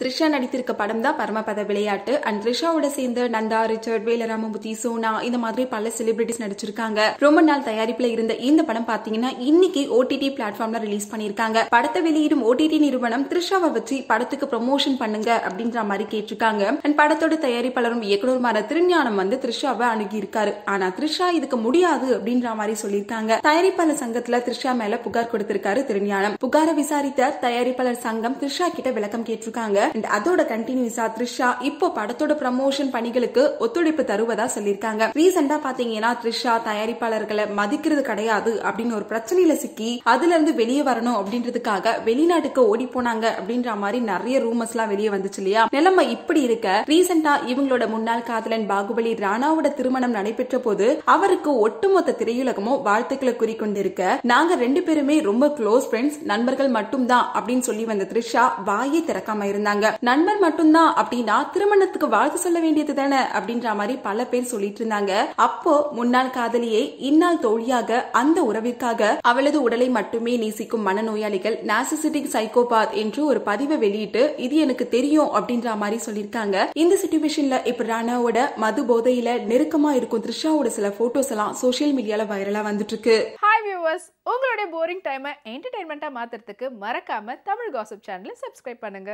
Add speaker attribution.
Speaker 1: த்ரிஷா நடித்திருக்க படம் தான் பரமபத விளையாட்டு அண்ட் த்ரிஷாவோட சேர்ந்து நந்தா ரிச்சர்ட் வேலராமபுத்தி சோனா இந்த மாதிரி பல செலிபிரிட்டிஸ் நடிச்சிருக்காங்க ரொம்ப நாள் தயாரிப்புல இருந்த இந்த படம் பாத்தீங்கன்னா இன்னைக்கு ஓடிடி பிளாட்ஃபார்ம்ல ரிலீஸ் பண்ணிருக்காங்க படத்தை வெளியிடும் ஓடிடி நிறுவனம் த்ரிஷாவை வச்சு படத்துக்கு ப்ரொமோஷன் பண்ணுங்க அப்படின்ற மாதிரி கேட்டிருக்காங்க அண்ட் படத்தோட தயாரிப்பாளரும் இயக்குனருமான திருஞானம் வந்து த்ரிஷாவை அணுகி இருக்காரு ஆனா த்ரிஷா இதுக்கு முடியாது அப்படின்ற மாதிரி சொல்லியிருக்காங்க தயாரிப்பாளர் சங்கத்துல த்ரிஷா மேல புகார் கொடுத்திருக்காரு திருஞானம் புகாரை விசாரித்த தயாரிப்பாளர் சங்கம் த்ரிஷா கிட்ட விளக்கம் கேட்டிருக்காங்க அண்ட் அதோட கண்டினியூஸா த்ரிஷா இப்போ படத்தோட ப்ரமோஷன் பணிகளுக்கு ஒத்துழைப்பு தருவதா சொல்லியிருக்காங்க ரீசெண்டா பாத்தீங்கன்னா த்ரிஷா தயாரிப்பாளர்களை மதிக்கிறது கிடையாது அப்படின்னு ஒரு பிரச்சனையில சிக்கி அதுல இருந்து வெளியே வரணும் அப்படின்றதுக்காக வெளிநாட்டுக்கு ஓடி போனாங்க அப்படின்ற மாதிரி நிறைய ரூமர்ஸ் எல்லாம் வெளியே வந்துச்சு இல்லையா நிலைமை இப்படி இருக்க ரீசெண்டா இவங்களோட முன்னாள் காதலன் பாகுபலி ராணாவோட திருமணம் நடைபெற்ற போது அவருக்கு ஒட்டுமொத்த திரையுலகமும் வாழ்த்துக்களை குறிக்கொண்டிருக்க நாங்க ரெண்டு பேருமே ரொம்ப க்ளோஸ் ஃப்ரெண்ட்ஸ் நண்பர்கள் மட்டும்தான் அப்படின்னு சொல்லி வந்த த்ரிஷா வாயை திறக்காம இருந்தாங்க இருந்தாங்க நண்பர் மட்டும்தான் அப்படின்னா திருமணத்துக்கு வாழ்த்து சொல்ல வேண்டியது தானே அப்படின்ற மாதிரி பல பேர் சொல்லிட்டு இருந்தாங்க அப்போ முன்னாள் காதலியை இந்நாள் தோழியாக அந்த உறவிற்காக அவளது உடலை மட்டுமே நேசிக்கும் மனநோயாளிகள் நாசிசிட்டிக் சைக்கோபாத் என்று ஒரு பதிவை வெளியிட்டு இது எனக்கு தெரியும் அப்படின்ற மாதிரி சொல்லியிருக்காங்க இந்த சுச்சுவேஷன்ல இப்ப ராணாவோட மது போதையில நெருக்கமா இருக்கும் த்ரிஷாவோட சில போட்டோஸ் எல்லாம் சோசியல் மீடியால வைரலா வந்துட்டு இருக்கு ஹாய் வியூவர்ஸ் உங்களுடைய போரிங் டைம் என்டர்டைன்மெண்டா மாத்துறதுக்கு மறக்காம தமிழ் காசப் சேனலை சப்ஸ்கிரைப் பண்ணுங்க